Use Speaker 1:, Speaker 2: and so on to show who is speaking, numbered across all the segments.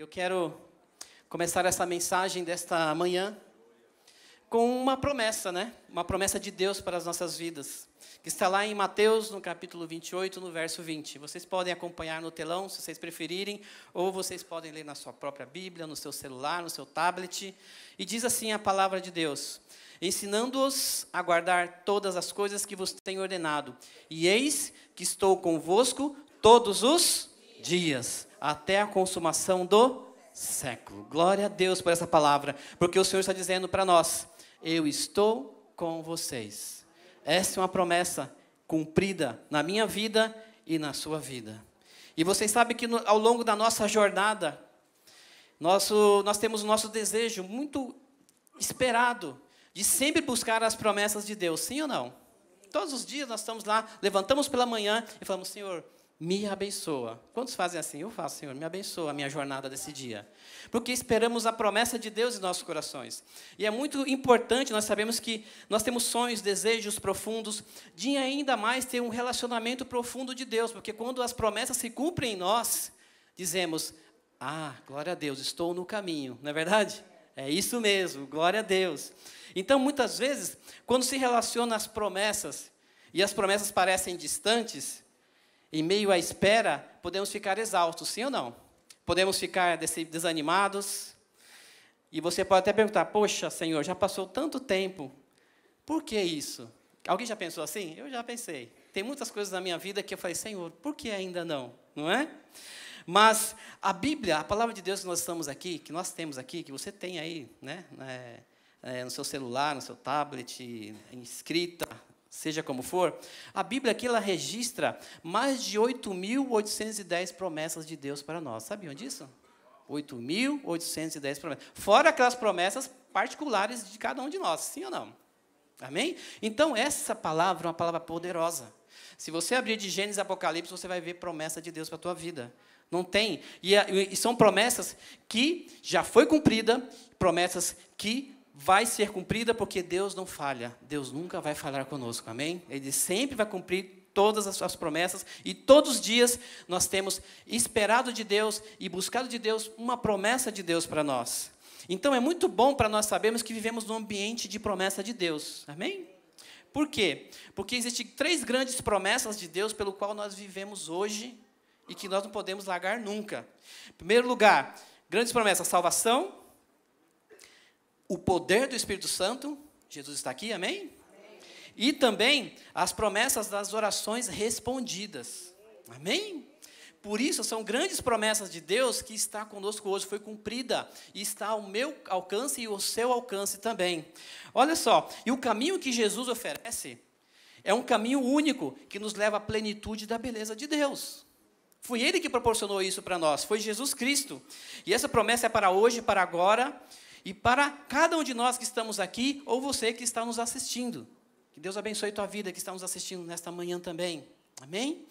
Speaker 1: Eu quero começar essa mensagem desta manhã com uma promessa, né? Uma promessa de Deus para as nossas vidas, que está lá em Mateus, no capítulo 28, no verso 20. Vocês podem acompanhar no telão, se vocês preferirem, ou vocês podem ler na sua própria Bíblia, no seu celular, no seu tablet. E diz assim a palavra de Deus: ensinando-os a guardar todas as coisas que vos tenho ordenado. E eis que estou convosco todos os dias até a consumação do século. Glória a Deus por essa palavra, porque o Senhor está dizendo para nós: Eu estou com vocês. Essa é uma promessa cumprida na minha vida e na sua vida. E vocês sabem que no, ao longo da nossa jornada, nosso, nós temos o nosso desejo muito esperado de sempre buscar as promessas de Deus, sim ou não? Todos os dias nós estamos lá, levantamos pela manhã e falamos: Senhor, me abençoa. Quantos fazem assim? Eu faço, Senhor, me abençoa a minha jornada desse dia. Porque esperamos a promessa de Deus em nossos corações. E é muito importante nós sabemos que nós temos sonhos, desejos profundos, de ainda mais ter um relacionamento profundo de Deus, porque quando as promessas se cumprem em nós, dizemos: "Ah, glória a Deus, estou no caminho". Não é verdade? É isso mesmo, glória a Deus. Então, muitas vezes, quando se relaciona as promessas e as promessas parecem distantes, em meio à espera, podemos ficar exaustos, sim ou não? Podemos ficar desanimados. E você pode até perguntar: Poxa, Senhor, já passou tanto tempo, por que isso? Alguém já pensou assim? Eu já pensei. Tem muitas coisas na minha vida que eu falei: Senhor, por que ainda não? Não é? Mas a Bíblia, a palavra de Deus que nós estamos aqui, que nós temos aqui, que você tem aí, né? É, é, no seu celular, no seu tablet, escrita, seja como for, a Bíblia aqui ela registra mais de 8.810 promessas de Deus para nós. Sabiam disso? 8.810 promessas. Fora aquelas promessas particulares de cada um de nós, sim ou não? Amém? Então, essa palavra é uma palavra poderosa. Se você abrir de Gênesis e Apocalipse, você vai ver promessa de Deus para a tua vida. Não tem. E, e são promessas que já foi cumprida, promessas que vai ser cumprida porque Deus não falha. Deus nunca vai falhar conosco, amém? Ele sempre vai cumprir todas as suas promessas e todos os dias nós temos esperado de Deus e buscado de Deus uma promessa de Deus para nós. Então é muito bom para nós sabermos que vivemos num ambiente de promessa de Deus, amém? Por quê? Porque existem três grandes promessas de Deus pelo qual nós vivemos hoje e que nós não podemos largar nunca. Em primeiro lugar, grandes promessas: salvação, o poder do Espírito Santo, Jesus está aqui, amém? amém? E também as promessas das orações respondidas, amém? Por isso são grandes promessas de Deus que está conosco hoje, foi cumprida e está ao meu alcance e ao seu alcance também. Olha só, e o caminho que Jesus oferece é um caminho único que nos leva à plenitude da beleza de Deus. Foi Ele que proporcionou isso para nós, foi Jesus Cristo. E essa promessa é para hoje, para agora e para cada um de nós que estamos aqui ou você que está nos assistindo. Que Deus abençoe a tua vida que está nos assistindo nesta manhã também. Amém?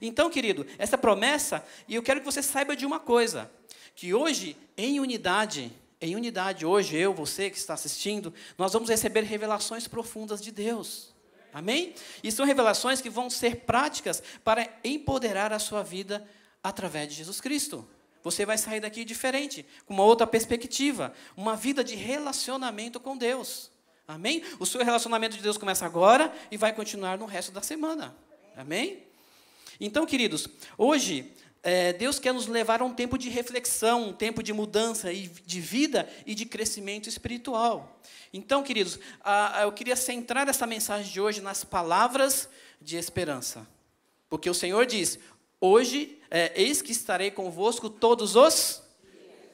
Speaker 1: Então, querido, essa promessa, e eu quero que você saiba de uma coisa, que hoje em unidade, em unidade hoje eu, você que está assistindo, nós vamos receber revelações profundas de Deus. Amém? E são revelações que vão ser práticas para empoderar a sua vida através de Jesus Cristo você vai sair daqui diferente, com uma outra perspectiva, uma vida de relacionamento com Deus. Amém? O seu relacionamento de Deus começa agora e vai continuar no resto da semana. Amém? Então, queridos, hoje é, Deus quer nos levar a um tempo de reflexão, um tempo de mudança e de vida e de crescimento espiritual. Então, queridos, a, a, eu queria centrar essa mensagem de hoje nas palavras de esperança. Porque o Senhor diz: Hoje, é, eis que estarei convosco todos os.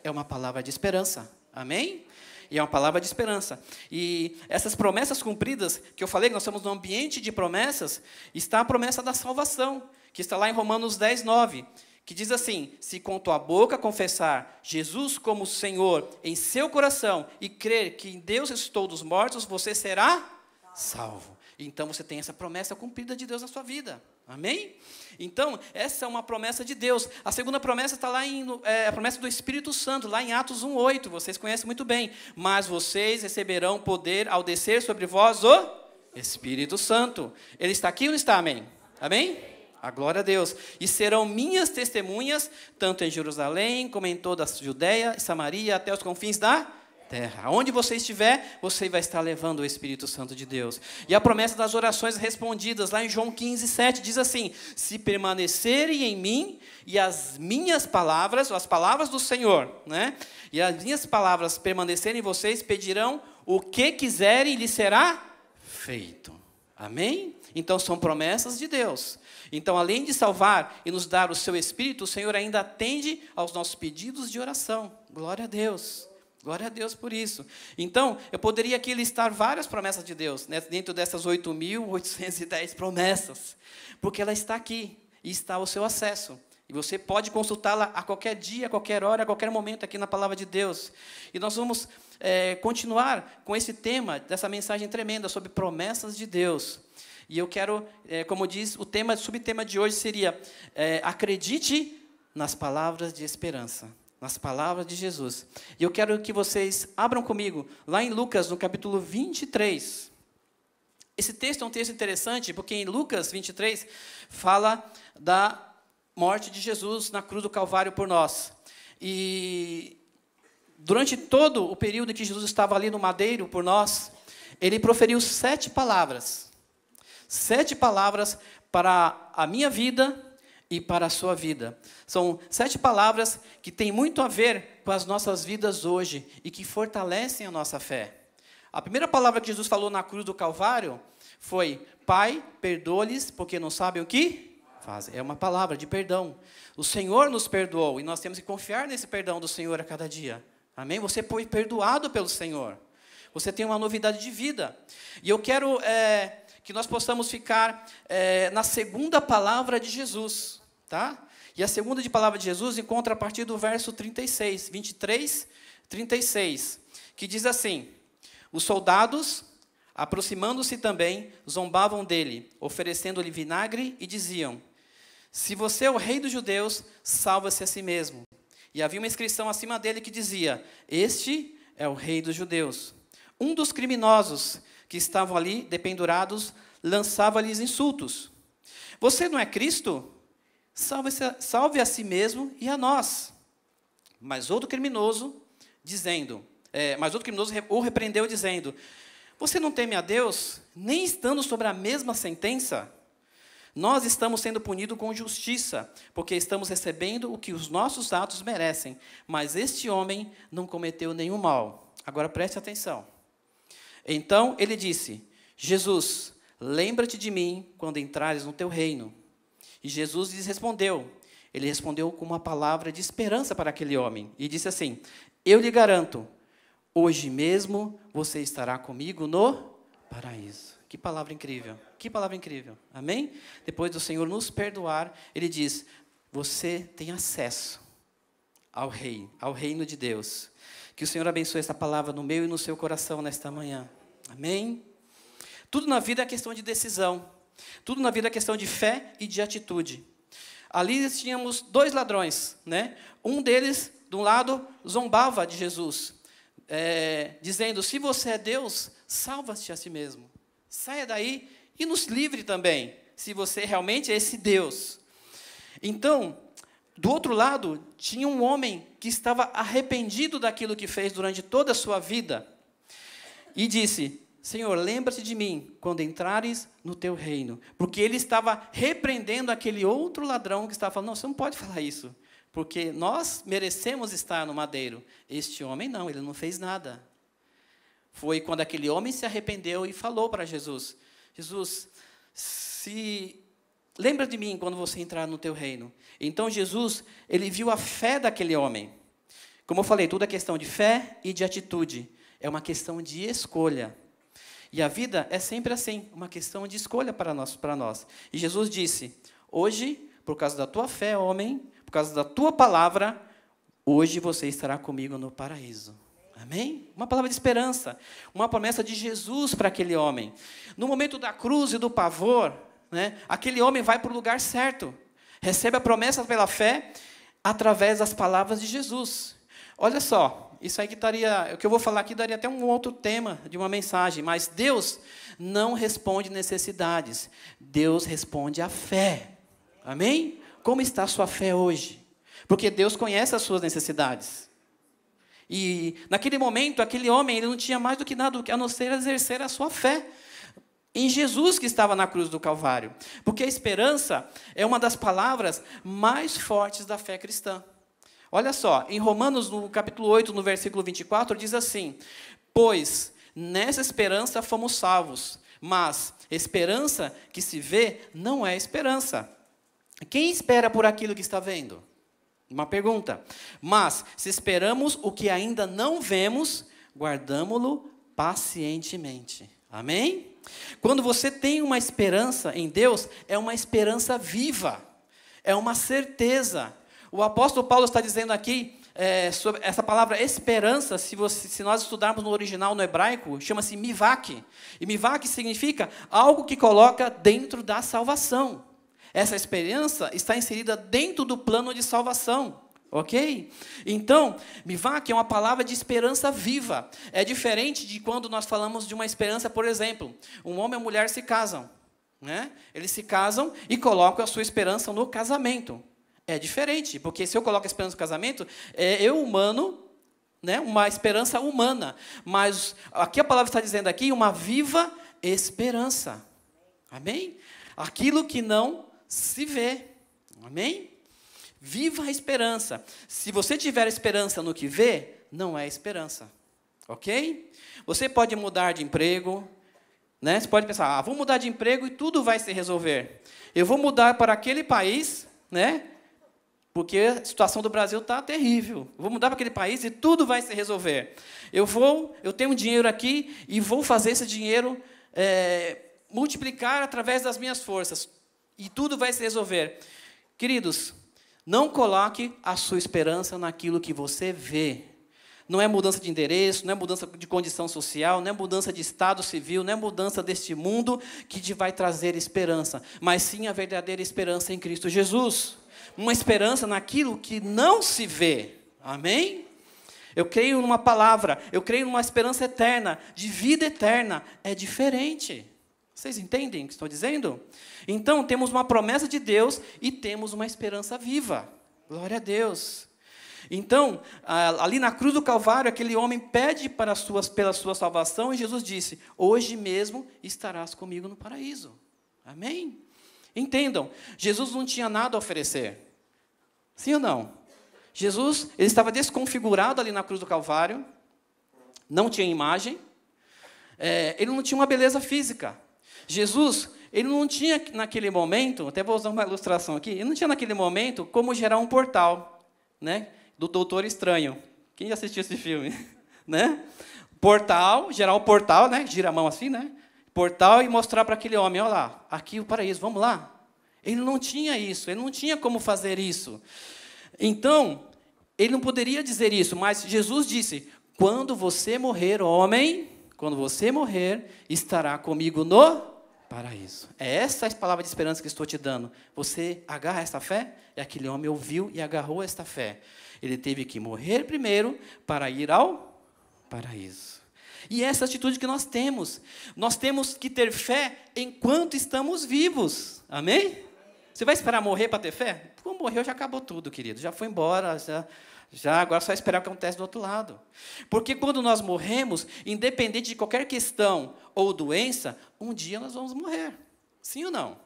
Speaker 1: É uma palavra de esperança. Amém? E é uma palavra de esperança. E essas promessas cumpridas, que eu falei que nós estamos num ambiente de promessas, está a promessa da salvação, que está lá em Romanos 10, 9 que diz assim: se com tua boca confessar Jesus como Senhor em seu coração e crer que em Deus ressuscitou dos mortos, você será salvo. Então você tem essa promessa cumprida de Deus na sua vida. Amém? Então, essa é uma promessa de Deus. A segunda promessa está lá em é, a promessa do Espírito Santo, lá em Atos 1,8. Vocês conhecem muito bem. Mas vocês receberão poder ao descer sobre vós o Espírito Santo. Ele está aqui ou não está? Amém? Amém? A glória a Deus. E serão minhas testemunhas, tanto em Jerusalém, como em toda a Judéia e Samaria, até os confins da terra. Aonde você estiver, você vai estar levando o Espírito Santo de Deus. E a promessa das orações respondidas, lá em João 15, 7, diz assim: Se permanecerem em mim e as minhas palavras, as palavras do Senhor, né? E as minhas palavras permanecerem em vocês, pedirão o que quiserem e lhe será feito. Amém? Então são promessas de Deus. Então, além de salvar e nos dar o seu espírito, o Senhor ainda atende aos nossos pedidos de oração. Glória a Deus. Glória a Deus por isso. Então, eu poderia aqui listar várias promessas de Deus, né, dentro dessas 8.810 promessas, porque ela está aqui e está ao seu acesso. E você pode consultá-la a qualquer dia, a qualquer hora, a qualquer momento aqui na palavra de Deus. E nós vamos é, continuar com esse tema, dessa mensagem tremenda sobre promessas de Deus. E eu quero, é, como diz, o tema, subtema de hoje seria: é, acredite nas palavras de esperança nas palavras de Jesus. E eu quero que vocês abram comigo lá em Lucas, no capítulo 23. Esse texto é um texto interessante, porque em Lucas 23 fala da morte de Jesus na cruz do Calvário por nós. E durante todo o período em que Jesus estava ali no madeiro por nós, ele proferiu sete palavras. Sete palavras para a minha vida, e para a sua vida. São sete palavras que têm muito a ver com as nossas vidas hoje e que fortalecem a nossa fé. A primeira palavra que Jesus falou na cruz do Calvário foi: Pai, perdoa-lhes, porque não sabem o que fazem. É uma palavra de perdão. O Senhor nos perdoou e nós temos que confiar nesse perdão do Senhor a cada dia. Amém? Você foi perdoado pelo Senhor. Você tem uma novidade de vida. E eu quero. É, que nós possamos ficar é, na segunda palavra de Jesus, tá? E a segunda de palavra de Jesus encontra a partir do verso 36, 23, 36, que diz assim: Os soldados, aproximando-se também, zombavam dele, oferecendo-lhe vinagre e diziam: Se você é o rei dos judeus, salva-se a si mesmo. E havia uma inscrição acima dele que dizia: Este é o rei dos judeus. Um dos criminosos que estavam ali dependurados, lançava-lhes insultos. Você não é Cristo? Salve, salve a si mesmo e a nós. Mas outro criminoso, dizendo, é, mas outro criminoso o repreendeu, dizendo: Você não teme a Deus, nem estando sobre a mesma sentença? Nós estamos sendo punidos com justiça, porque estamos recebendo o que os nossos atos merecem. Mas este homem não cometeu nenhum mal. Agora preste atenção. Então ele disse: Jesus, lembra-te de mim quando entrares no teu reino. E Jesus lhes respondeu. Ele respondeu com uma palavra de esperança para aquele homem e disse assim: Eu lhe garanto, hoje mesmo você estará comigo no paraíso. Que palavra incrível. Que palavra incrível. Amém? Depois do Senhor nos perdoar, ele diz: Você tem acesso ao Rei, ao reino de Deus. Que o Senhor abençoe esta palavra no meu e no seu coração nesta manhã. Amém? Tudo na vida é questão de decisão. Tudo na vida é questão de fé e de atitude. Ali tínhamos dois ladrões, né? Um deles, de um lado, zombava de Jesus, é, dizendo: Se você é Deus, salva se a si mesmo. Saia daí e nos livre também, se você realmente é esse Deus. Então, do outro lado, tinha um homem que estava arrependido daquilo que fez durante toda a sua vida e disse: Senhor, lembra-te de mim quando entrares no teu reino. Porque ele estava repreendendo aquele outro ladrão que estava falando: Não, você não pode falar isso. Porque nós merecemos estar no madeiro. Este homem não, ele não fez nada. Foi quando aquele homem se arrependeu e falou para Jesus: Jesus, se lembra de mim quando você entrar no teu reino. Então Jesus, ele viu a fé daquele homem. Como eu falei, tudo é questão de fé e de atitude. É uma questão de escolha. E a vida é sempre assim, uma questão de escolha para nós. Para nós. E Jesus disse: Hoje, por causa da tua fé, homem, por causa da tua palavra, hoje você estará comigo no paraíso. Amém? Uma palavra de esperança, uma promessa de Jesus para aquele homem. No momento da cruz e do pavor, né, aquele homem vai para o lugar certo, recebe a promessa pela fé através das palavras de Jesus. Olha só, isso aí que daria, o que eu vou falar aqui daria até um outro tema de uma mensagem, mas Deus não responde necessidades. Deus responde à fé. Amém? Como está a sua fé hoje? Porque Deus conhece as suas necessidades. E naquele momento, aquele homem, ele não tinha mais do que nada a não ser exercer a sua fé em Jesus que estava na cruz do Calvário. Porque a esperança é uma das palavras mais fortes da fé cristã. Olha só, em Romanos, no capítulo 8, no versículo 24, diz assim: Pois nessa esperança fomos salvos, mas esperança que se vê não é esperança. Quem espera por aquilo que está vendo? Uma pergunta. Mas se esperamos o que ainda não vemos, guardamo-lo pacientemente. Amém? Quando você tem uma esperança em Deus, é uma esperança viva, é uma certeza, o apóstolo Paulo está dizendo aqui é, sobre essa palavra esperança, se, você, se, nós estudarmos no original no hebraico, chama-se mivak. E mivak significa algo que coloca dentro da salvação. Essa esperança está inserida dentro do plano de salvação. Ok? Então, mivak é uma palavra de esperança viva. É diferente de quando nós falamos de uma esperança, por exemplo, um homem e uma mulher se casam. Né? Eles se casam e colocam a sua esperança no casamento. É diferente, porque se eu coloco a esperança no casamento, é eu humano, né, uma esperança humana, mas aqui a palavra está dizendo aqui uma viva esperança. Amém? Aquilo que não se vê. Amém? Viva a esperança. Se você tiver esperança no que vê, não é esperança. OK? Você pode mudar de emprego, né? Você pode pensar: "Ah, vou mudar de emprego e tudo vai se resolver. Eu vou mudar para aquele país, né? porque a situação do Brasil está terrível. Vou mudar para aquele país e tudo vai se resolver. Eu vou, eu tenho dinheiro aqui e vou fazer esse dinheiro é, multiplicar através das minhas forças e tudo vai se resolver. Queridos, não coloque a sua esperança naquilo que você vê. Não é mudança de endereço, não é mudança de condição social, não é mudança de estado civil, não é mudança deste mundo que te vai trazer esperança, mas sim a verdadeira esperança em Cristo Jesus uma esperança naquilo que não se vê. Amém? Eu creio numa palavra, eu creio numa esperança eterna, de vida eterna. É diferente. Vocês entendem o que estou dizendo? Então, temos uma promessa de Deus e temos uma esperança viva. Glória a Deus. Então, ali na cruz do Calvário, aquele homem pede para suas, pela sua salvação e Jesus disse: Hoje mesmo estarás comigo no paraíso. Amém? Entendam, Jesus não tinha nada a oferecer. Sim ou não? Jesus, ele estava desconfigurado ali na cruz do Calvário, não tinha imagem, é, ele não tinha uma beleza física. Jesus, ele não tinha naquele momento, até vou usar uma ilustração aqui, ele não tinha naquele momento como gerar um portal, né? Do Doutor Estranho. Quem já assistiu esse filme? né? Portal, gerar um portal, né? Gira a mão assim, né? Portal e mostrar para aquele homem, olha lá, aqui o paraíso, vamos lá. Ele não tinha isso, ele não tinha como fazer isso. Então, ele não poderia dizer isso, mas Jesus disse: Quando você morrer, homem, quando você morrer, estará comigo no paraíso. É essa a palavra de esperança que estou te dando. Você agarra esta fé? E aquele homem ouviu e agarrou esta fé. Ele teve que morrer primeiro para ir ao paraíso. E é essa atitude que nós temos. Nós temos que ter fé enquanto estamos vivos. Amém? Você vai esperar morrer para ter fé? Quando morreu, já acabou tudo, querido. Já foi embora, já, já agora é só esperar o que acontece do outro lado. Porque quando nós morremos, independente de qualquer questão ou doença, um dia nós vamos morrer. Sim ou não?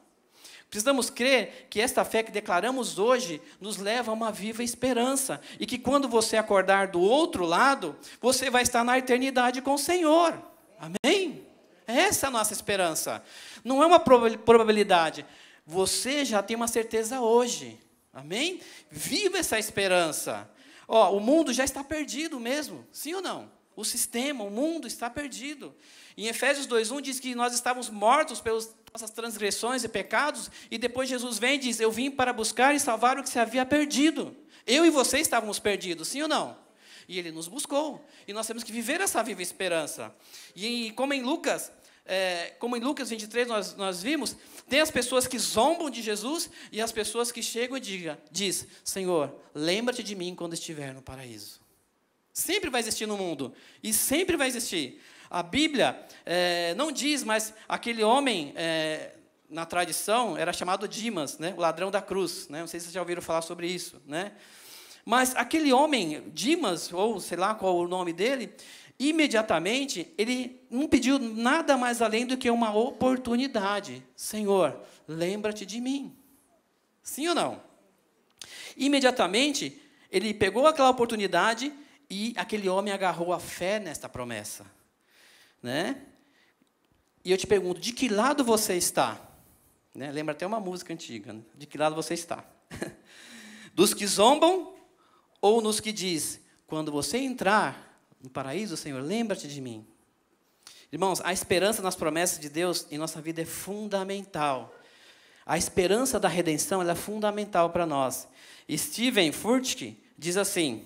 Speaker 1: Precisamos crer que esta fé que declaramos hoje nos leva a uma viva esperança e que quando você acordar do outro lado, você vai estar na eternidade com o Senhor. Amém? Essa é a nossa esperança. Não é uma probabilidade. Você já tem uma certeza hoje. Amém? Viva essa esperança. Ó, o mundo já está perdido mesmo, sim ou não? O sistema, o mundo está perdido. Em Efésios 2:1 diz que nós estávamos mortos pelas nossas transgressões e pecados, e depois Jesus vem e diz: "Eu vim para buscar e salvar o que se havia perdido". Eu e você estávamos perdidos, sim ou não? E ele nos buscou. E nós temos que viver essa viva esperança. E como em Lucas é, como em Lucas 23 nós, nós vimos, tem as pessoas que zombam de Jesus e as pessoas que chegam e diga, diz, Senhor, lembra-te de mim quando estiver no paraíso. Sempre vai existir no mundo e sempre vai existir. A Bíblia é, não diz, mas aquele homem é, na tradição era chamado Dimas, né, o ladrão da cruz. Né, não sei se vocês já ouviram falar sobre isso, né? Mas aquele homem, Dimas, ou sei lá qual o nome dele, Imediatamente, ele não pediu nada mais além do que uma oportunidade. Senhor, lembra-te de mim. Sim ou não? Imediatamente, ele pegou aquela oportunidade e aquele homem agarrou a fé nesta promessa. Né? E eu te pergunto, de que lado você está? Né? Lembra até uma música antiga, né? de que lado você está? Dos que zombam ou nos que diz, quando você entrar, no paraíso, Senhor, lembra-te de mim. Irmãos, a esperança nas promessas de Deus em nossa vida é fundamental. A esperança da redenção é fundamental para nós. Steven Furtick diz assim: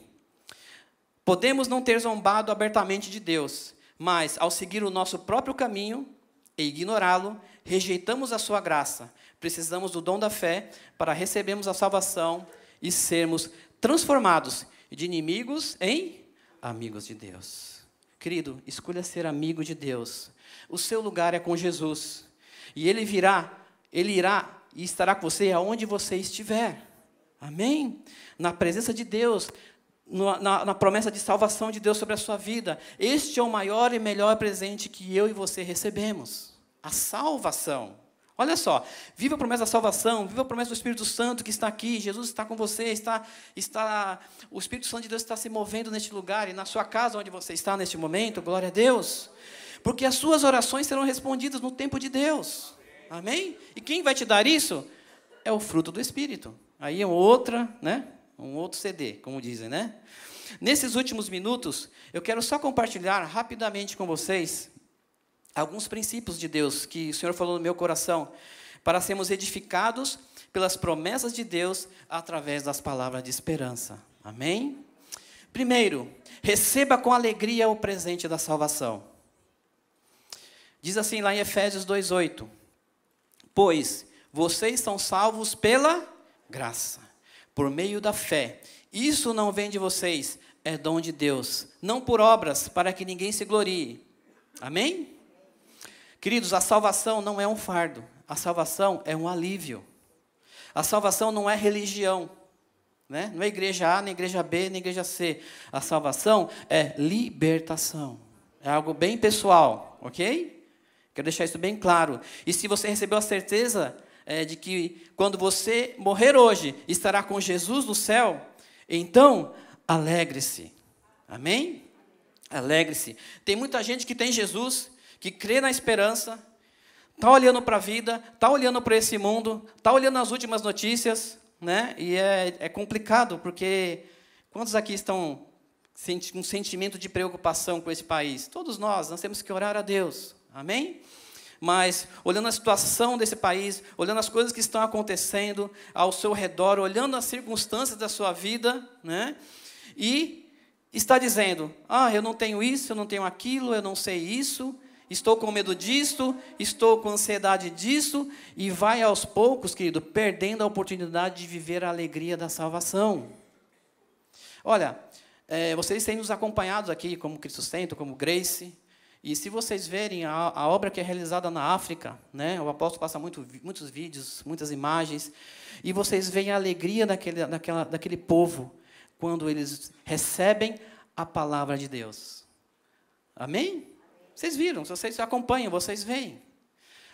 Speaker 1: Podemos não ter zombado abertamente de Deus, mas ao seguir o nosso próprio caminho e ignorá-lo, rejeitamos a sua graça. Precisamos do dom da fé para recebermos a salvação e sermos transformados de inimigos em amigos de Deus. Querido, escolha ser amigo de Deus. O seu lugar é com Jesus. E ele virá, ele irá e estará com você aonde você estiver. Amém? Na presença de Deus, na, na, na, promessa de salvação de Deus sobre a sua vida. Este é o maior e melhor presente que eu e você recebemos: a salvação. Olha só, viva a promessa da salvação, viva a promessa do Espírito Santo que está aqui, Jesus está com você, está, está, o Espírito Santo de Deus está se movendo neste lugar e na sua casa onde você está neste momento, glória a Deus, porque as suas orações serão respondidas no tempo de Deus, amém? E quem vai te dar isso? É o fruto do Espírito, aí é outra, né? Um outro CD, como dizem, né? Nesses últimos minutos, eu quero só compartilhar rapidamente com vocês alguns princípios de Deus que o Senhor falou no meu coração, para sermos edificados pelas promessas de Deus através das palavras de esperança. Amém? Primeiro, receba com alegria o presente da salvação. Diz assim lá em Efésios 2:8: Pois vocês são salvos pela graça, por meio da fé. Isso não vem de vocês, é dom de Deus, não por obras, para que ninguém se glorie. Amém? Queridos, a salvação não é um fardo, a salvação é um alívio. A salvação não é religião, né? não é igreja A, nem igreja B, nem igreja C. A salvação é libertação. É algo bem pessoal, ok? Quero deixar isso bem claro. E se você recebeu a certeza é, de que quando você morrer hoje estará com Jesus no céu, então alegre-se. Amém? Alegre-se. Tem muita gente que tem Jesus que crê na esperança, está olhando para a vida, está olhando para esse mundo, está olhando as últimas notícias, né? E é, é complicado, porque quantos aqui estão com um sentimento de preocupação com esse país? Todos nós, nós temos que orar a Deus, amém? Mas olhando a situação desse país, olhando as coisas que estão acontecendo ao seu redor, olhando as circunstâncias da sua vida, né? E está dizendo: ah, eu não tenho isso, eu não tenho aquilo, eu não sei isso, Estou com medo disto, estou com ansiedade disto, e vai aos poucos, querido, perdendo a oportunidade de viver a alegria da salvação. Olha, é, vocês têm nos acompanhado aqui como Cristo Santo, como Grace, e se vocês verem a, a, obra que é realizada na África, né, o apóstolo passa muito, muitos vídeos, muitas imagens, e vocês veem a alegria daquele, daquela, daquele povo quando eles recebem a palavra de Deus. Amém? Vocês viram, vocês acompanham, vocês veem.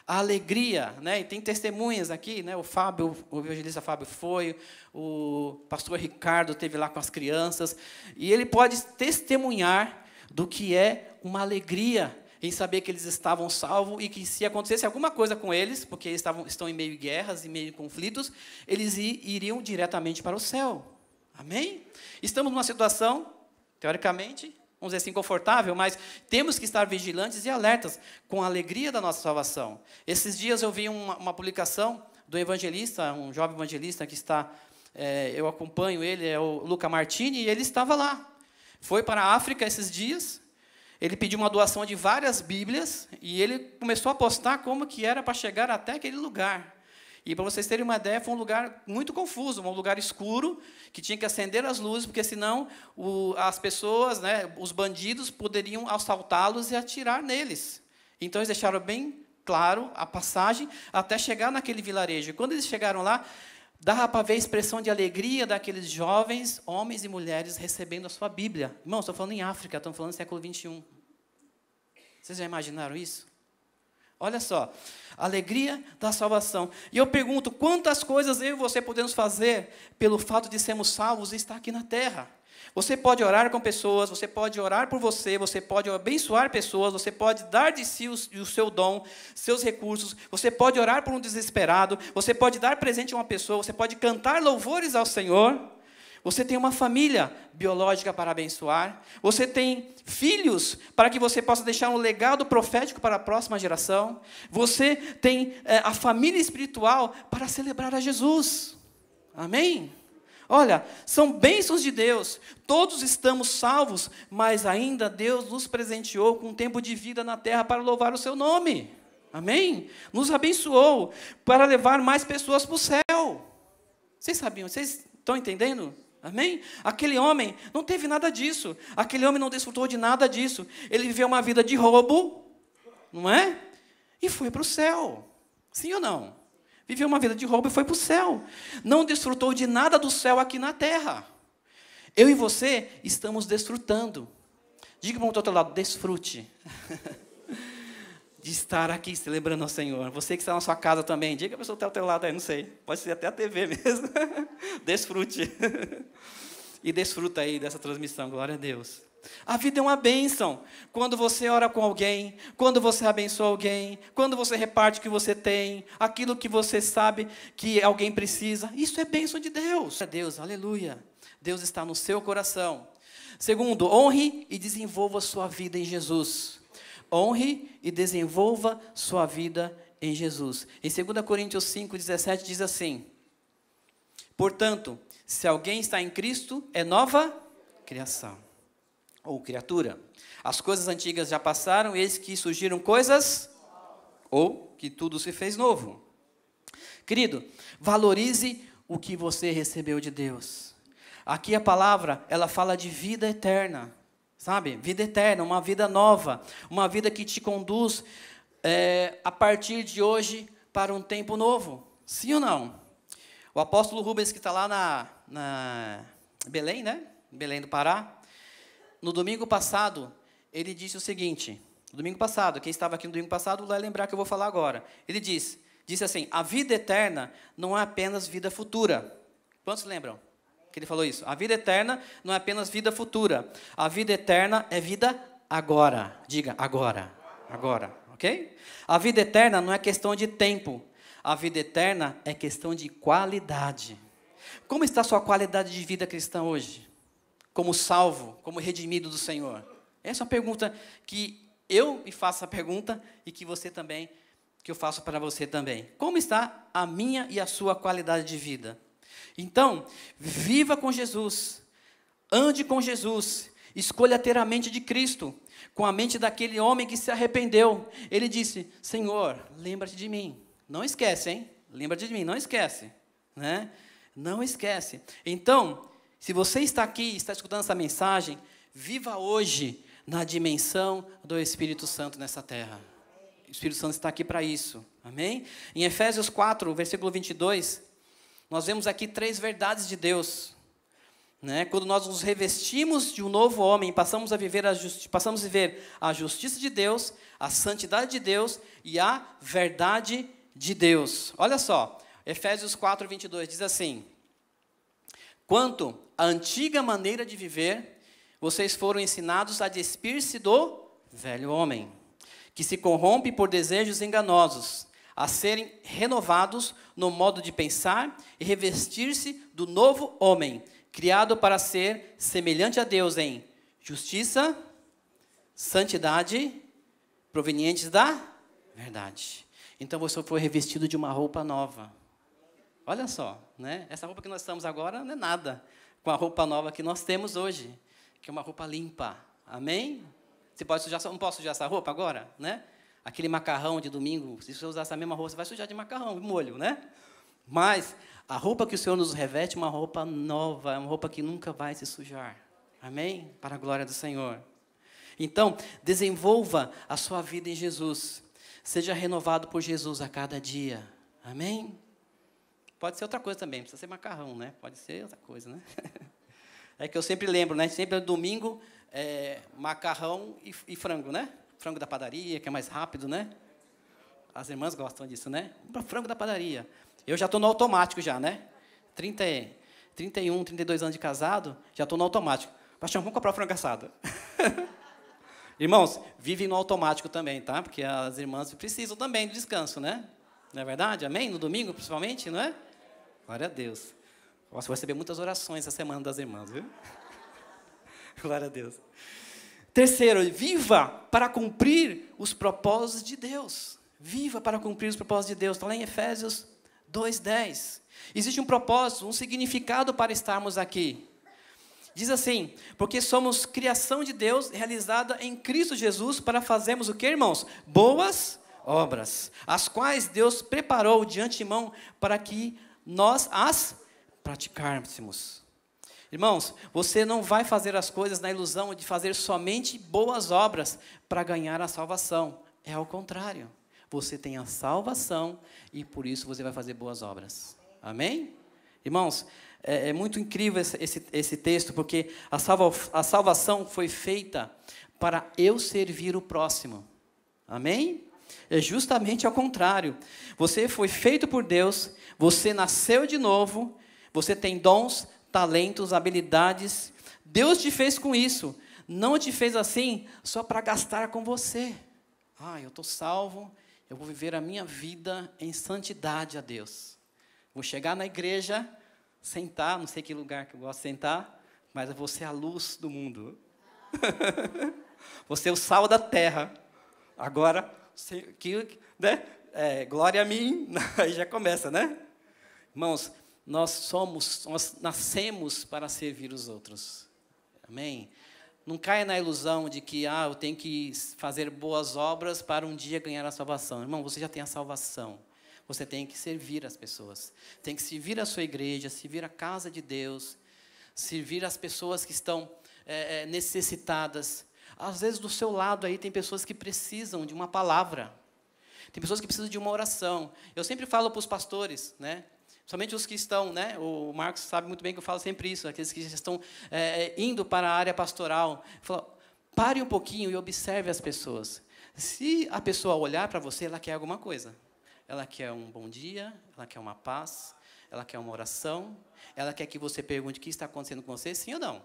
Speaker 1: A alegria, né? E tem testemunhas aqui, né? O Fábio, o evangelista Fábio foi, o pastor Ricardo teve lá com as crianças, e ele pode testemunhar do que é uma alegria em saber que eles estavam salvos e que se acontecesse alguma coisa com eles, porque eles estavam, estão em meio de guerras, em meio de conflitos, eles iriam diretamente para o céu. Amém? Estamos numa situação, teoricamente, vamos dizer assim, confortável, mas temos que estar vigilantes e alertas com a alegria da nossa salvação. Esses dias eu vi uma, uma publicação do evangelista, um jovem evangelista que está, é, eu acompanho ele, é o Luca Martini, e ele estava lá. Foi para a África esses dias, ele pediu uma doação de várias Bíblias, e ele começou a postar como que era para chegar até aquele lugar. E para vocês terem uma ideia, foi um lugar muito confuso, um lugar escuro, que tinha que acender as luzes, porque senão o, as pessoas, né, os bandidos, poderiam assaltá-los e atirar neles. Então eles deixaram bem claro a passagem até chegar naquele vilarejo. E quando eles chegaram lá, dava para ver a expressão de alegria daqueles jovens, homens e mulheres, recebendo a sua Bíblia. Irmão, estou falando em África, estamos falando século XXI. Vocês já imaginaram isso? Olha só, alegria da salvação. E eu pergunto: quantas coisas eu e você podemos fazer pelo fato de sermos salvos e estar aqui na terra? Você pode orar com pessoas, você pode orar por você, você pode abençoar pessoas, você pode dar de si o, o, seu dom, seus recursos, você pode orar por um desesperado, você pode dar presente a uma pessoa, você pode cantar louvores ao Senhor. Você tem uma família biológica para abençoar. Você tem filhos para que você possa deixar um legado profético para a próxima geração. Você tem é, a família espiritual para celebrar a Jesus. Amém? Olha, são bênçãos de Deus. Todos estamos salvos, mas ainda Deus nos presenteou com um tempo de vida na terra para louvar o seu nome. Amém? Nos abençoou para levar mais pessoas para o céu. Vocês sabiam? Vocês estão entendendo? Amém? Aquele homem não teve nada disso. Aquele homem não desfrutou de nada disso. Ele viveu uma vida de roubo, não é? E foi para o céu. Sim ou não? Viveu uma vida de roubo e foi para o céu. Não desfrutou de nada do céu aqui na terra. Eu e você estamos desfrutando. Diga para o outro lado: desfrute. de estar aqui celebrando ao Senhor. Você que está na sua casa também, diga a pessoa que está ao teu lado aí, não sei. Pode ser até a TV mesmo. Desfrute. E desfruta aí dessa transmissão, glória a Deus. A vida é uma bênção. Quando você ora com alguém, quando você abençoa alguém, quando você reparte o que você tem, aquilo que você sabe que alguém precisa, isso é bênção de Deus. É Deus, aleluia. Deus está no seu coração. Segundo, honre e desenvolva sua vida em Jesus honre e desenvolva sua vida em Jesus. Em 2 Coríntios 5,17 diz assim: Portanto, se alguém está em Cristo, é nova criação ou criatura. As coisas antigas já passaram, eis que surgiram coisas ou que tudo se fez novo. Querido, valorize o que você recebeu de Deus. Aqui a palavra, ela fala de vida eterna sabe? Vida eterna, uma vida nova, uma vida que te conduz é, a partir de hoje para um tempo novo. Sim ou não? O apóstolo Rubens, que está lá na, na Belém, né? Belém do Pará, no domingo passado, ele disse o seguinte: no domingo passado, quem estava aqui no domingo passado vai lembrar que eu vou falar agora. Ele diz, disse assim: a vida eterna não é apenas vida futura. Quantos lembram? que ele falou isso. A vida eterna não é apenas vida futura. A vida eterna é vida agora. Diga agora. Agora, OK? A vida eterna não é questão de tempo. A vida eterna é questão de qualidade. Como está a sua qualidade de vida cristã hoje? Como salvo, como redimido do Senhor? Essa é uma pergunta que eu me faço a pergunta e que você também que eu faço para você também. Como está a minha e a sua qualidade de vida? Então, viva com Jesus, ande com Jesus, escolha ter a mente de Cristo, com a mente daquele homem que se arrependeu. Ele disse: Senhor, lembra-te de mim. Não esquece, hein? Lembra-te de mim, não esquece. Né? Não esquece. Então, se você está aqui, está escutando essa mensagem, viva hoje na dimensão do Espírito Santo nessa terra. O Espírito Santo está aqui para isso. Amém? Em Efésios 4, versículo 22, nós vemos aqui três verdades de Deus. Né? Quando nós nos revestimos de um novo homem, passamos a, viver a passamos a viver a justiça de Deus, a santidade de Deus e a verdade de Deus. Olha só, Efésios 4, 22 diz assim: Quanto à antiga maneira de viver, vocês foram ensinados a despir-se do velho homem, que se corrompe por desejos enganosos a serem renovados no modo de pensar e revestir-se do novo homem, criado para ser semelhante a Deus em justiça, santidade, provenientes da verdade. Então você foi revestido de uma roupa nova. Olha só, né? Essa roupa que nós estamos agora não é nada com a roupa nova que nós temos hoje, que é uma roupa limpa. Amém? Você pode sujar, não posso sujar essa roupa agora, né? aquele macarrão de domingo, se você usar essa mesma roupa, você vai sujar de macarrão, molho, né? Mas a roupa que o Senhor nos reveste é uma roupa nova, é uma roupa que nunca vai se sujar. Amém? Para a glória do Senhor. Então, desenvolva a sua vida em Jesus. Seja renovado por Jesus a cada dia. Amém? Pode ser outra coisa também, não precisa ser macarrão, né? Pode ser outra coisa, né? É que eu sempre lembro, né? Sempre é domingo, é, macarrão e, e frango, né? frango da padaria, que é mais rápido, né? As irmãs gostam disso, né? Frango da padaria. Eu já estou no automático já, né? 30, 31, 32 anos de casado, já estou no automático. Pastor, vamos comprar frango assado. Irmãos, vivem no automático também, tá? Porque as irmãs precisam também de descanso, né? Não é verdade? Amém? No domingo, principalmente, não é? Glória a Deus. Você vai receber muitas orações essa semana das irmãs, viu? Glória a Deus. Terceiro, viva para cumprir os propósitos de Deus. Viva para cumprir os propósitos de Deus. Está lá em Efésios 2,10. Existe um propósito, um significado para estarmos aqui. Diz assim: porque somos criação de Deus realizada em Cristo Jesus para fazermos o que, irmãos? Boas obras, as quais Deus preparou de antemão para que nós as praticássemos. Irmãos, você não vai fazer as coisas na ilusão de fazer somente boas obras para ganhar a salvação. É ao contrário. Você tem a salvação e por isso você vai fazer boas obras. Amém? Irmãos, é, é muito incrível esse, esse, esse texto, porque a, salva, a salvação foi feita para eu servir o próximo. Amém? É justamente ao contrário. Você foi feito por Deus, você nasceu de novo, você tem dons, talentos, habilidades. Deus te fez com isso. Não te fez assim só para gastar com você. Ah, eu estou salvo, eu vou viver a minha vida em santidade a Deus. Vou chegar na igreja, sentar, não sei que lugar que eu gosto de sentar, mas eu vou ser a luz do mundo. vou ser o sal da terra. Agora, que, né? É, glória a mim, aí já começa, né? Irmãos, nós somos, nós nascemos para servir os outros. Amém? Não caia na ilusão de que, ah, eu tenho que fazer boas obras para um dia ganhar a salvação. Irmão, você já tem a salvação. Você tem que servir as pessoas. Tem que servir a sua igreja, servir a casa de Deus, servir as pessoas que estão é, é necessitadas. Às vezes, do seu lado aí, tem pessoas que precisam de uma palavra. Tem pessoas que precisam de uma oração. Eu sempre falo para os pastores, né? Somente os que estão, né? O Marcos sabe muito bem que eu falo sempre isso, aqueles que estão é, indo para a área pastoral. falo: pare um pouquinho e observe as pessoas. Se a pessoa olhar para você, ela quer alguma coisa. Ela quer um bom dia, ela quer uma paz, ela quer uma oração, ela quer que você pergunte o que está acontecendo com você, sim ou não? Sim.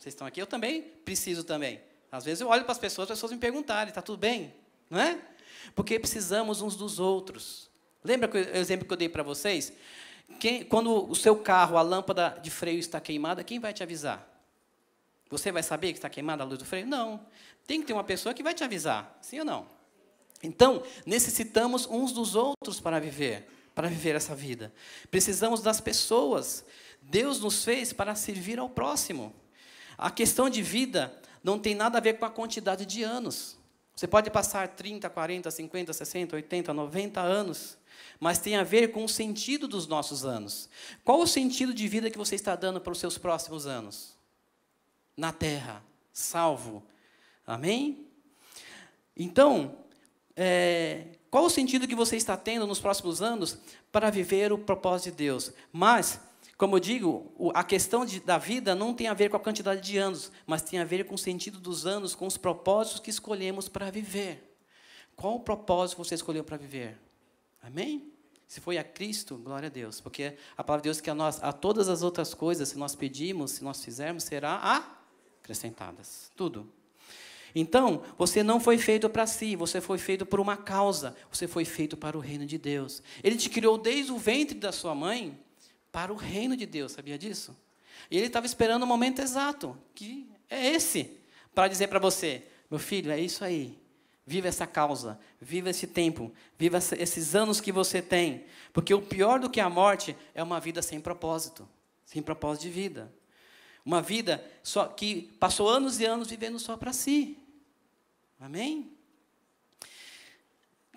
Speaker 1: Vocês estão aqui? Eu também preciso também. Às vezes eu olho para as pessoas, as pessoas me perguntarem, está tudo bem? Não é? Porque precisamos uns dos outros. Lembra o exemplo que eu dei para vocês? Quem, quando o seu carro, a lâmpada de freio está queimada, quem vai te avisar? Você vai saber que está queimada a luz do freio? Não. Tem que ter uma pessoa que vai te avisar, sim ou não? Então, necessitamos uns dos outros para viver, para viver essa vida. Precisamos das pessoas. Deus nos fez para servir ao próximo. A questão de vida não tem nada a ver com a quantidade de anos. Você pode passar 30, 40, 50, 60, 80, 90 anos mas tem a ver com o sentido dos nossos anos. Qual o sentido de vida que você está dando para os seus próximos anos? Na terra, salvo. Amém? Então, é, qual o sentido que você está tendo nos próximos anos para viver o propósito de Deus? Mas, como eu digo, a questão de, da vida não tem a ver com a quantidade de anos, mas tem a ver com o sentido dos anos, com os propósitos que escolhemos para viver. Qual o propósito você escolheu para viver? Amém? Se foi a Cristo, glória a Deus, porque a palavra de Deus é que a nós, a todas as outras coisas, se nós pedimos, se nós fizermos, será acrescentadas. Tudo. Então, você não foi feito para si, você foi feito por uma causa, você foi feito para o reino de Deus. Ele te criou desde o ventre da sua mãe para o reino de Deus, sabia disso? E ele estava esperando o momento exato, que é esse, para dizer para você: meu filho, é isso aí, Viva essa causa, viva esse tempo, viva esses anos que você tem. Porque o pior do que a morte é uma vida sem propósito, sem propósito de vida. Uma vida só que passou anos e anos vivendo só para si. Amém?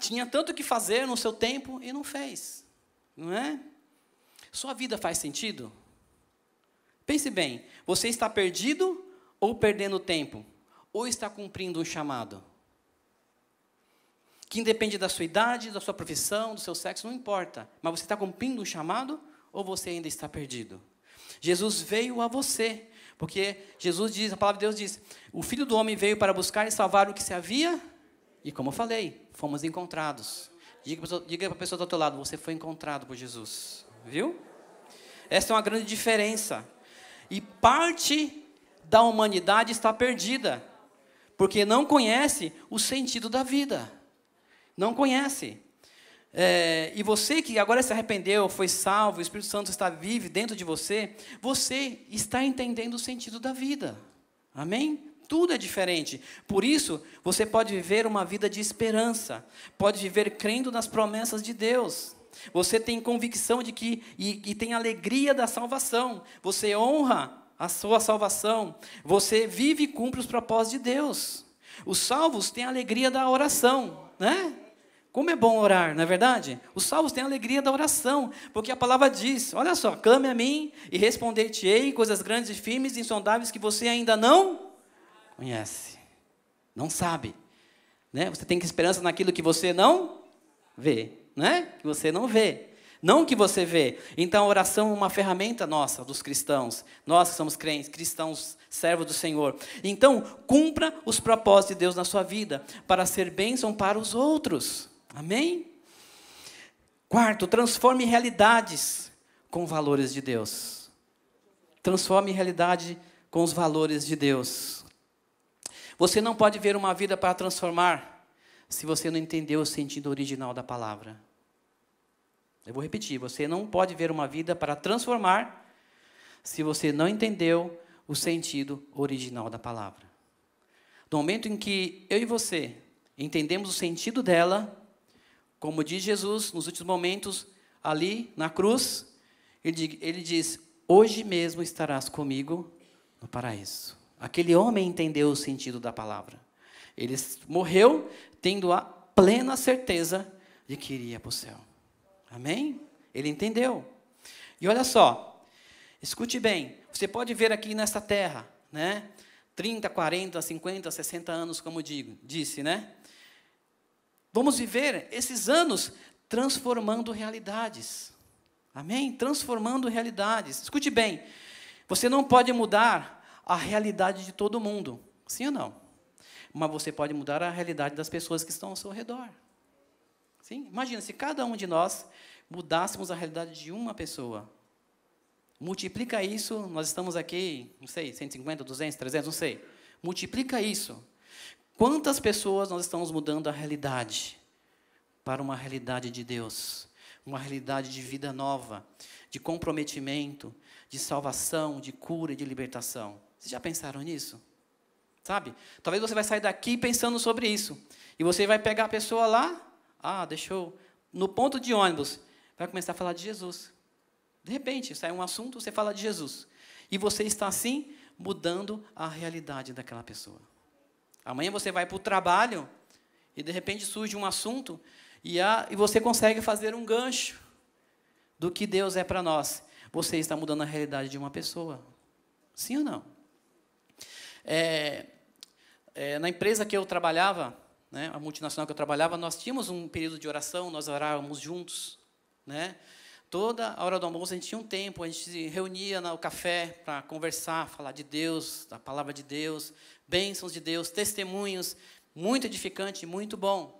Speaker 1: Tinha tanto que fazer no seu tempo e não fez. Não é? Sua vida faz sentido? Pense bem, você está perdido ou perdendo tempo? Ou está cumprindo um chamado? que independe da sua idade, da sua profissão, do seu sexo, não importa. Mas você está cumprindo um chamado ou você ainda está perdido? Jesus veio a você, porque Jesus diz, a palavra de Deus diz: o Filho do Homem veio para buscar e salvar o que se havia, e como eu falei, fomos encontrados. Diga para a pessoa do outro lado: você foi encontrado por Jesus, viu? Essa é uma grande diferença. E parte da humanidade está perdida, porque não conhece o sentido da vida. Não conhece. É, e você que agora se arrependeu, foi salvo, o Espírito Santo está vivo dentro de você, você está entendendo o sentido da vida. Amém? Tudo é diferente. Por isso, você pode viver uma vida de esperança, pode viver crendo nas promessas de Deus. Você tem convicção de que e, e tem alegria da salvação. Você honra a sua salvação. Você vive e cumpre os propósitos de Deus. Os salvos têm a alegria da oração, né? Como é bom orar, não é verdade? Os salvos têm a alegria da oração, porque a palavra diz: olha só, clame a mim e responder-te-ei coisas grandes e firmes e insondáveis que você ainda não conhece, não sabe. Né? Você tem que esperança naquilo que você não vê, né? que você não vê, não que você vê. Então a oração é uma ferramenta nossa, dos cristãos, nós que somos crentes, cristãos servo do Senhor. Então, cumpra os propósitos de Deus na sua vida, para ser bênção para os outros. Amém? Quarto, transforme realidades com valores de Deus. Transforme realidade com os valores de Deus. Você não pode ver uma vida para transformar se você não entendeu o sentido original da palavra. Eu vou repetir: você não pode ver uma vida para transformar se você não entendeu o sentido original da palavra. No momento em que eu e você entendemos o sentido dela, como diz Jesus nos últimos momentos, ali na cruz, ele, diz: Hoje mesmo estarás comigo no paraíso. Aquele homem entendeu o sentido da palavra. Ele morreu tendo a plena certeza de que iria para o céu. Amém? Ele entendeu. E olha só, escute bem, você pode ver aqui nesta terra, né? 30, 40, 50, 60 anos, como digo, disse, né? Vamos viver esses anos transformando realidades. Amém? Transformando realidades. Escute bem, você não pode mudar a realidade de todo mundo, sim ou não? Mas você pode mudar a realidade das pessoas que estão ao seu redor. Sim? Imagina se cada um de nós mudássemos a realidade de uma pessoa. Multiplica isso, nós estamos aqui, não sei, 150, 200, 300, não sei. Multiplica isso Quantas pessoas nós estamos mudando a realidade para uma realidade de Deus, uma realidade de vida nova, de comprometimento, de salvação, de cura e de libertação? Vocês já pensaram nisso? Sabe? Talvez você vai sair daqui pensando sobre isso. E você vai pegar a pessoa lá, ah, deixou no ponto de ônibus, vai começar a falar de Jesus. De repente, sai um assunto, você fala de Jesus. E você está assim mudando a realidade daquela pessoa. Amanhã você vai para o trabalho e de repente surge um assunto e, e você consegue fazer um gancho do que Deus é para nós. Você está mudando a realidade de uma pessoa. Sim ou não? É, é, na empresa que eu trabalhava, né, a multinacional que eu trabalhava, nós tínhamos um período de oração, nós orávamos juntos. Né? toda a hora do almoço a gente tinha um tempo, a gente se reunia no café para conversar, falar de Deus, da palavra de Deus, bênçãos de Deus, testemunhos, muito edificante, muito bom.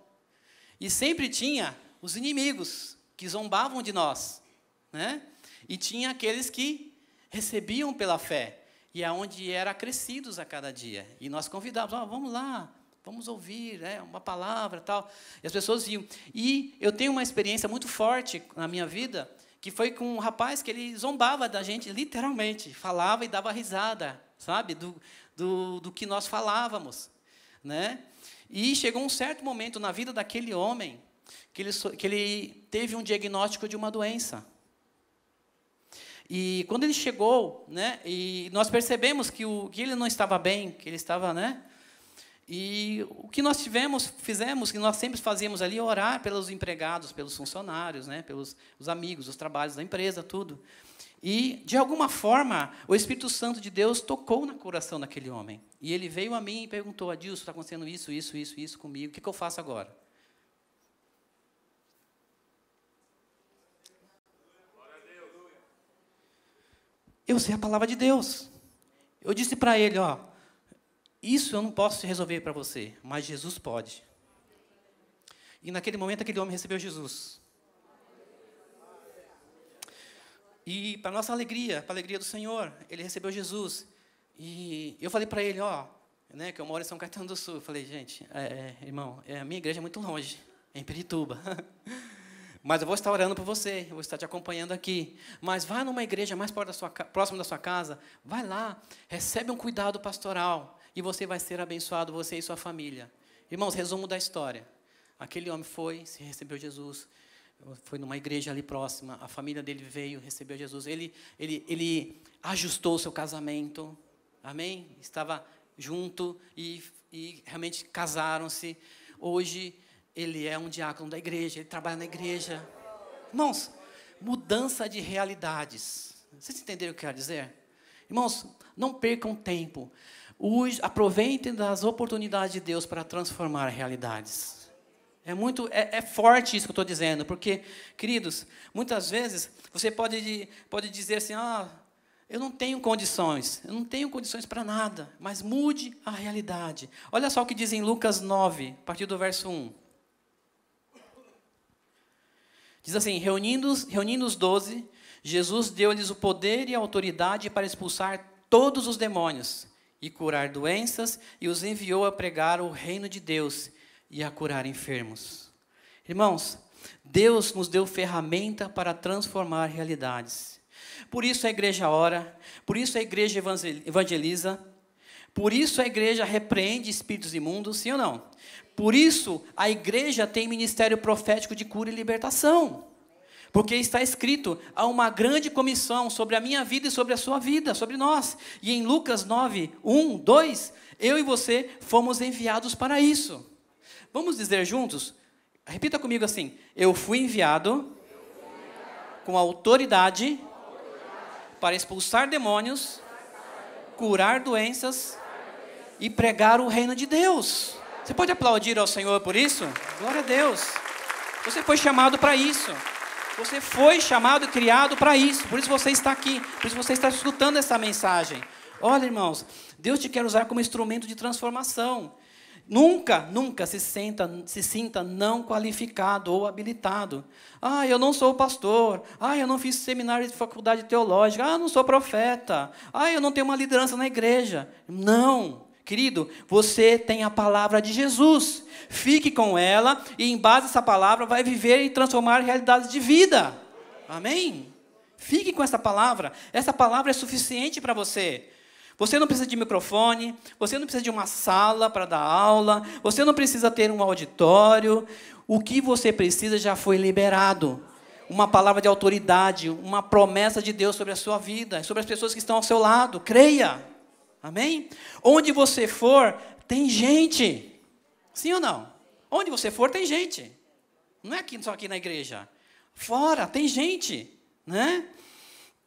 Speaker 1: E sempre tinha os inimigos que zombavam de nós, né? E tinha aqueles que recebiam pela fé e aonde é era crescidos a cada dia. E nós convidávamos, oh, vamos lá, vamos ouvir né, uma palavra tal. E as pessoas vinham. E eu tenho uma experiência muito forte na minha vida, que foi com um rapaz que ele zombava da gente, literalmente. Falava e dava risada, sabe? Do, do, do que nós falávamos. Né? E chegou um certo momento na vida daquele homem que ele, que ele teve um diagnóstico de uma doença. E quando ele chegou, né, e nós percebemos que, o, que ele não estava bem, que ele estava, né, e o que nós tivemos, fizemos, que nós sempre fazíamos ali, é orar pelos empregados, pelos funcionários, né, pelos os amigos, os trabalhos da empresa, tudo. E, de alguma forma, o Espírito Santo de Deus tocou no coração daquele homem. E ele veio a mim e perguntou: a Deus está acontecendo isso, isso, isso, isso comigo, o que, que eu faço agora? Eu sei a palavra de Deus. Eu disse para ele: ó, isso eu não posso resolver para você, mas Jesus pode. E naquele momento aquele homem recebeu Jesus. E para nossa alegria, para a alegria do Senhor, ele recebeu Jesus. E eu falei para ele, ó, né, que eu moro em São Caetano do Sul. Eu falei, gente, é, é, irmão, é, a minha igreja é muito longe, é em Pirituba. Mas eu vou estar orando por você, eu vou estar te acompanhando aqui. Mas vá numa igreja mais da sua, próxima da sua casa, vai lá, recebe um cuidado pastoral, e você vai ser abençoado, você e sua família. Irmãos, resumo da história. Aquele homem foi, se recebeu Jesus, foi numa igreja ali próxima, a família dele veio, recebeu Jesus. Ele, ele, ele ajustou seu casamento, amém? Estava junto e, e realmente casaram-se. Hoje ele é um diácono da igreja, ele trabalha na igreja. Irmãos, mudança de realidades. Vocês entenderam o que eu quero dizer? Irmãos, não percam tempo. Use, aproveitem das oportunidades de Deus para transformar realidades. É muito, é, é forte isso que eu estou dizendo, porque, queridos, muitas vezes você pode, pode dizer assim, ah, eu não tenho condições, eu não tenho condições para nada, mas mude a realidade. Olha só o que diz em Lucas 9, a partir do verso 1. Diz assim: reunindo, reunindo os doze, Jesus deu-lhes o poder e a autoridade para expulsar todos os demônios e curar doenças, e os enviou a pregar o reino de Deus e a curar enfermos. Irmãos, Deus nos deu ferramenta para transformar realidades. Por isso a igreja ora, por isso a igreja evangeliza, por isso a igreja repreende espíritos imundos, sim ou não? Por isso a igreja tem ministério profético de cura e libertação. Porque está escrito: há uma grande comissão sobre a minha vida e sobre a sua vida, sobre nós. E em Lucas 9, 1, 2, eu e você fomos enviados para isso. Vamos dizer juntos? Repita comigo assim: Eu fui enviado com autoridade para expulsar demônios, curar doenças e pregar o reino de Deus. Você pode aplaudir ao Senhor por isso? Glória a Deus. Você foi chamado para isso. Você foi chamado e criado para isso. Por isso você está aqui. Por isso você está escutando essa mensagem. Olha, irmãos, Deus te quer usar como instrumento de transformação. Nunca, nunca se, senta, se sinta não qualificado ou habilitado. Ah, eu não sou pastor. Ah, eu não fiz seminário de faculdade teológica. Ah, eu não sou profeta. Ah, eu não tenho uma liderança na igreja. Não. Querido, você tem a palavra de Jesus. Fique com ela e, em base essa palavra, vai viver e transformar realidades de vida. Amém? Fique com essa palavra. Essa palavra é suficiente para você. Você não precisa de microfone, você não precisa de uma sala para dar aula, você não precisa ter um auditório. O que você precisa já foi liberado. Uma palavra de autoridade, uma promessa de Deus sobre a sua vida, sobre as pessoas que estão ao seu lado. Creia. Amém? Onde você for, tem gente. Sim ou não? Onde você for, tem gente. Não é aqui, só aqui na igreja. Fora, tem gente. Né?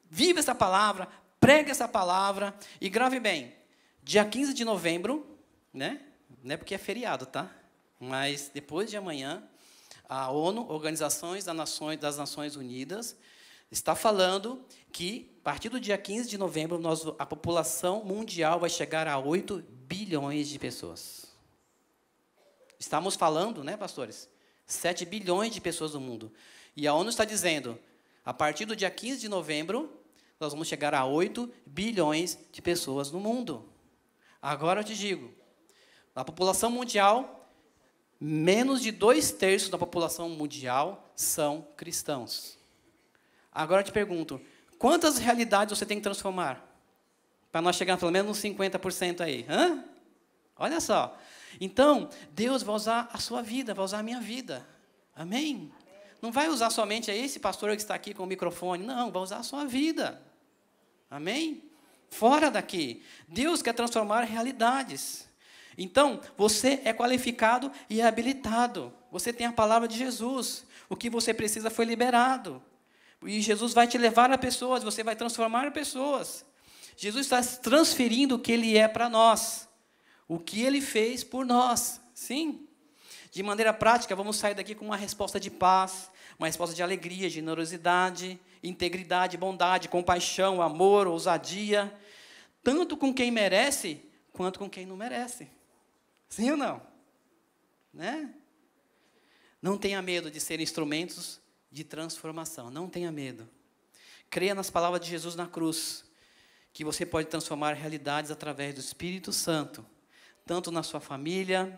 Speaker 1: Viva essa palavra, prega essa palavra e grave bem. Dia 15 de novembro, né? Não é porque é feriado, tá? Mas depois de amanhã, a ONU, Organizações das Nações Unidas, está falando que, a partir do dia 15 de novembro, nós, a população mundial vai chegar a 8 bilhões de pessoas. Estamos falando, né, pastores? 7 bilhões de pessoas no mundo. E a ONU está dizendo, a partir do dia 15 de novembro, nós vamos chegar a 8 bilhões de pessoas no mundo. Agora eu te digo, a população mundial, menos de dois terços da população mundial são cristãos. Agora eu te pergunto, Quantas realidades você tem que transformar? Para nós chegarmos pelo menos uns 50% aí. Hã? Olha só. Então, Deus vai usar a sua vida, vai usar a minha vida. Amém? Não vai usar somente esse pastor que está aqui com o microfone. Não, vai usar a sua vida. Amém? Fora daqui. Deus quer transformar realidades. Então, você é qualificado e habilitado. Você tem a palavra de Jesus. O que você precisa foi liberado. E Jesus vai te levar a pessoas, você vai transformar pessoas. Jesus está transferindo o que Ele é para nós, o que Ele fez por nós. Sim? De maneira prática, vamos sair daqui com uma resposta de paz, uma resposta de alegria, generosidade, integridade, bondade, compaixão, amor, ousadia, tanto com quem merece quanto com quem não merece. Sim ou não? Né? Não tenha medo de ser instrumentos de transformação. Não tenha medo. Creia nas palavras de Jesus na cruz, que você pode transformar realidades através do Espírito Santo, tanto na sua família,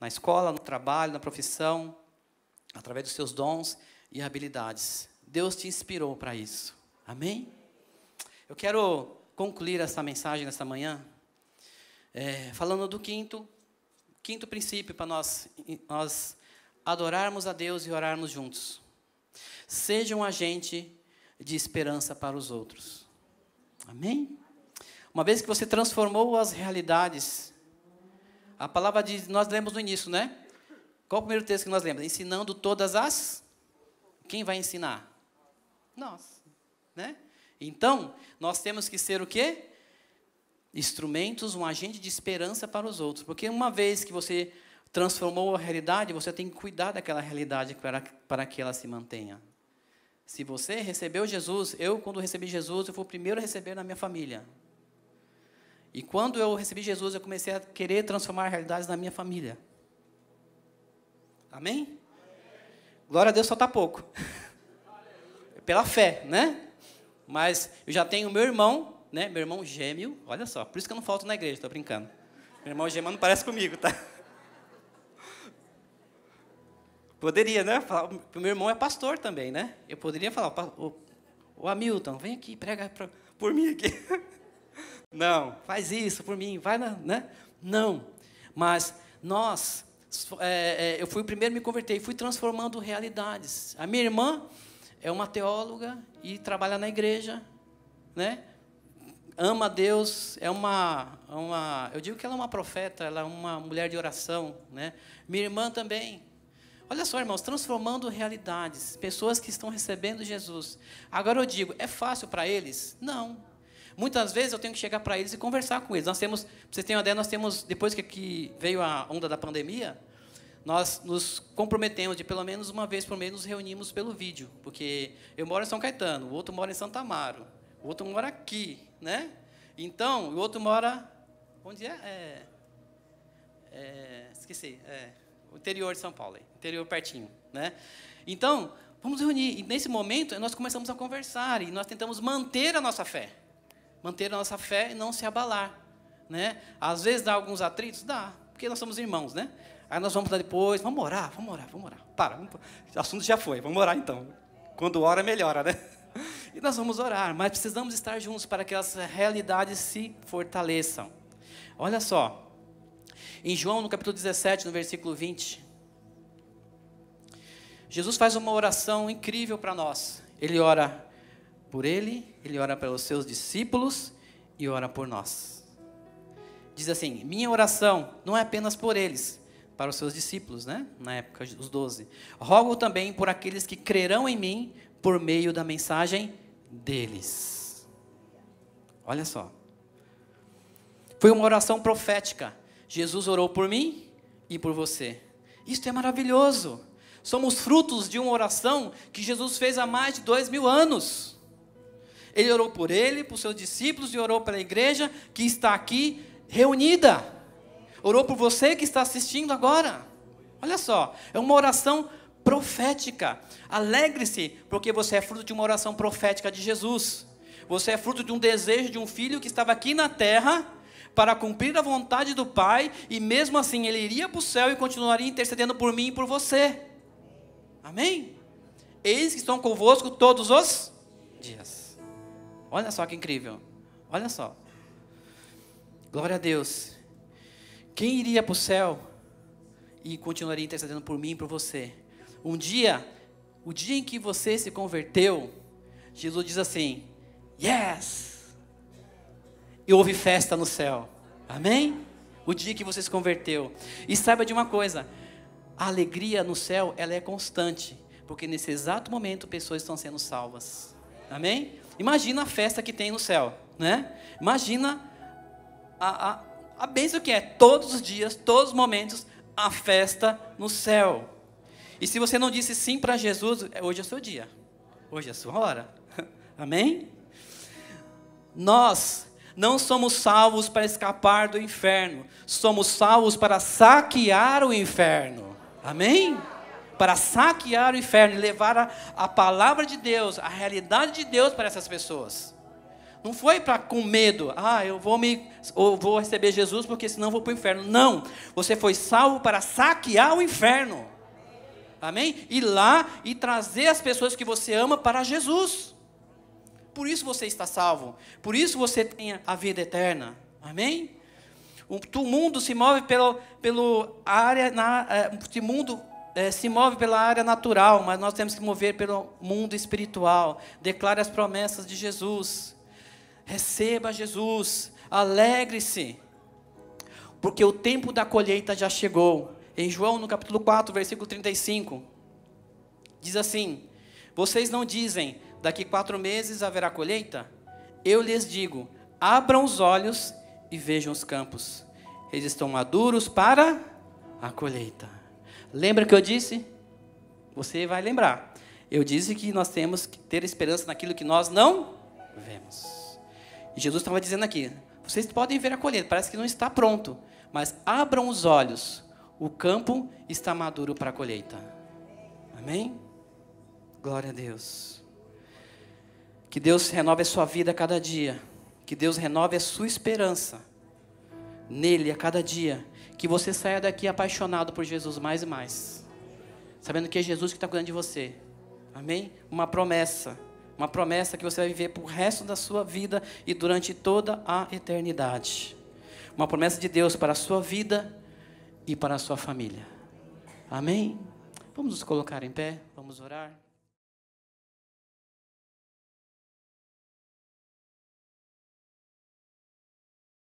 Speaker 1: na escola, no trabalho, na profissão, através dos seus dons e habilidades. Deus te inspirou para isso. Amém? Eu quero concluir essa mensagem nesta manhã é, falando do quinto, quinto princípio para nós, nós adorarmos a Deus e orarmos juntos. Seja um agente de esperança para os outros. Amém? Uma vez que você transformou as realidades, a palavra diz, nós lemos no início, né? Qual o primeiro texto que nós lemos? Ensinando todas as. Quem vai ensinar? Nós, né? Então, nós temos que ser o quê? Instrumentos, um agente de esperança para os outros. Porque uma vez que você transformou a realidade, você tem que cuidar daquela realidade para, para que ela se mantenha. Se você recebeu Jesus, eu, quando recebi Jesus, eu fui o primeiro a receber na minha família. E quando eu recebi Jesus, eu comecei a querer transformar realidades na minha família. Amém? Glória a Deus, só está pouco. Pela fé, né? Mas eu já tenho meu irmão, né? Meu irmão gêmeo, olha só, por isso que eu não falto na igreja, estou brincando. Meu irmão gêmeo não parece comigo, tá? Poderia, né? Falar, meu irmão é pastor também, né? Eu poderia falar, o, o Hamilton, vem aqui, prega pra, por mim aqui. Não, faz isso por mim, vai na, né? Não, mas nós, é, é, eu fui o primeiro me converter, fui transformando realidades. A minha irmã é uma teóloga e trabalha na igreja, né? Ama Deus, é uma, uma, eu digo que ela é uma profeta, ela é uma mulher de oração, né? Minha irmã também, Olha só, irmãos, transformando realidades, pessoas que estão recebendo Jesus. Agora eu digo, é fácil para eles? Não. Muitas vezes eu tenho que chegar para eles e conversar com eles. Nós temos, vocês têm uma ideia, nós temos, depois que veio a onda da pandemia, nós nos comprometemos de pelo menos uma vez por mês nos reunimos pelo vídeo, porque eu moro em São Caetano, o outro mora em Santa Amaro, o outro mora aqui, né? Então, o outro mora onde é? é, é esqueci. É interior de São Paulo, interior pertinho, né? Então, vamos reunir. E nesse momento, nós começamos a conversar e nós tentamos manter a nossa fé. Manter a nossa fé e não se abalar, né? Às vezes dá alguns atritos, dá, porque nós somos irmãos, né? Aí nós vamos lá depois, vamos orar, vamos orar, vamos orar. Para, o assunto já foi, vamos orar então. Quando ora, melhora, né? E nós vamos orar, mas precisamos estar juntos para que as realidades se fortaleçam. Olha só, em João, no capítulo 17, no versículo 20, Jesus faz uma oração incrível para nós. Ele ora por ele, ele ora pelos seus discípulos e ora por nós. Diz assim: Minha oração não é apenas por eles, para os seus discípulos, né? Na época, os doze. Rogo também por aqueles que crerão em mim por meio da mensagem deles. Olha só. Foi uma oração profética Jesus orou por mim e por você. Isto é maravilhoso. Somos frutos de uma oração que Jesus fez há mais de dois mil anos. Ele orou por ele, por seus discípulos e orou pela igreja que está aqui reunida. Orou por você que está assistindo agora. Olha só, é uma oração profética. Alegre-se, porque você é fruto de uma oração profética de Jesus. Você é fruto de um desejo de um filho que estava aqui na terra para cumprir a vontade do Pai, e mesmo assim ele iria para o céu e continuaria intercedendo por mim e por você. Amém? Eis que estão convosco todos os dias. Olha só que incrível. Olha só. Glória a Deus. Quem iria para o céu e continuaria intercedendo por mim e por você? Um dia, o dia em que você se converteu, Jesus diz assim: Yes! e houve festa no céu. Amém? O dia que você se converteu. E saiba de uma coisa: a alegria no céu ela é constante, porque nesse exato momento pessoas estão sendo salvas. Amém? Imagina a festa que tem no céu, né? Imagina a, a, a bênção que é todos os dias, todos os momentos, a festa no céu. E se você não disse sim para Jesus, hoje é seu dia, hoje é sua hora. Amém? Nós não somos salvos para escapar do inferno, somos salvos para saquear o inferno. Amém? Para saquear o inferno e levar a, a palavra de Deus, a realidade de Deus para essas pessoas. Não foi para com medo, ah, eu vou me ou vou receber Jesus porque senão vou para o inferno. Não, você foi salvo para saquear o inferno. Amém? Ir lá e trazer as pessoas que você ama para Jesus. Por isso você está salvo. Por isso você tem a vida eterna. Amém? O mundo se move pelo, pelo área na, o é, mundo é, se move pela área natural, mas nós temos que mover pelo mundo espiritual. Declare as promessas de Jesus. Receba Jesus. Alegre-se, porque o tempo da colheita já chegou. Em João, no capítulo 4, versículo 35, diz assim: Vocês não dizem, daqui quatro meses haverá colheita? Eu lhes digo: abram os olhos e vejam os campos. Eles estão maduros para a colheita. Lembra que eu disse? Você vai lembrar. Eu disse que nós temos que ter esperança naquilo que nós não vemos. E Jesus estava dizendo aqui: vocês podem ver a colheita, parece que não está pronto, mas abram os olhos. O campo está maduro para a colheita. Amém? Glória a Deus. Que Deus renove a sua vida a cada dia. Que Deus renove a sua esperança nele a cada dia. Que você saia daqui apaixonado por Jesus mais e mais. Sabendo que é Jesus que está cuidando de você. Amém? Uma promessa. Uma promessa que você vai viver para o resto da sua vida e durante toda a eternidade. Uma promessa de Deus para a sua vida e para a sua família. Amém? Vamos nos colocar em pé, vamos orar.